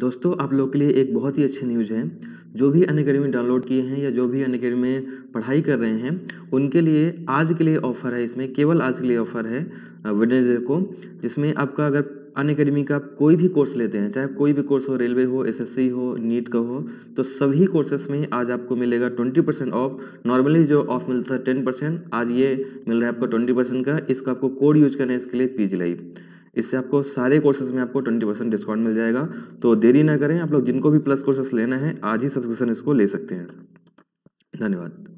दोस्तों आप लोग के लिए एक बहुत ही अच्छी न्यूज़ है जो भी अन अकेडमी डाउनलोड किए हैं या जो भी अन अकेडमी में पढ़ाई कर रहे हैं उनके लिए आज के लिए ऑफ़र है इसमें केवल आज के लिए ऑफ़र है वेडनेसडे को जिसमें आपका अगर अन अकेडमी का कोई भी कोर्स लेते हैं चाहे कोई भी कोर्स हो रेलवे हो एसएससी हो नीट का हो तो सभी कोर्सेस में आज आपको मिलेगा ट्वेंटी परसेंट ऑफ नॉर्मली जो ऑफ मिलता है टेन परसेंट आज ये मिल रहा है आपको ट्वेंटी परसेंट का इसका आपको कोड यूज करना है इसके लिए पीजी लाइव इससे आपको सारे कोर्सेज में आपको ट्वेंटी परसेंट डिस्काउंट मिल जाएगा तो देरी ना करें आप लोग जिनको भी प्लस कोर्सेस लेना है आज ही सब्सक्रिप्शन इसको ले सकते हैं धन्यवाद